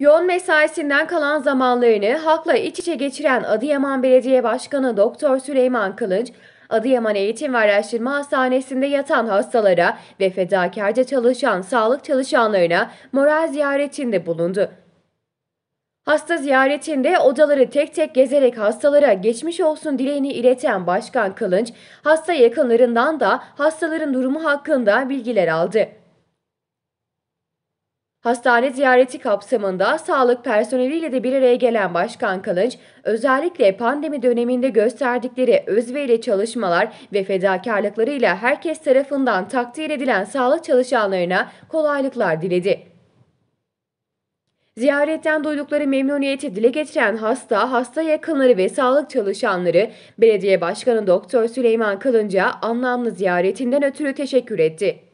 Yoğun mesaisinden kalan zamanlarını halkla iç içe geçiren Adıyaman Belediye Başkanı Doktor Süleyman Kılıç, Adıyaman Eğitim ve Araştırma Hastanesi'nde yatan hastalara ve fedakarca çalışan sağlık çalışanlarına moral ziyaretinde bulundu. Hasta ziyaretinde odaları tek tek gezerek hastalara geçmiş olsun dileğini ileten Başkan Kılınç, hasta yakınlarından da hastaların durumu hakkında bilgiler aldı. Hastane ziyareti kapsamında sağlık personeliyle de bir araya gelen Başkan Kılıç, özellikle pandemi döneminde gösterdikleri özverili çalışmalar ve fedakarlıklarıyla herkes tarafından takdir edilen sağlık çalışanlarına kolaylıklar diledi. Ziyaretten duydukları memnuniyeti dile getiren hasta, hasta yakınları ve sağlık çalışanları belediye başkanı Doktor Süleyman Kılınca anlamlı ziyaretinden ötürü teşekkür etti.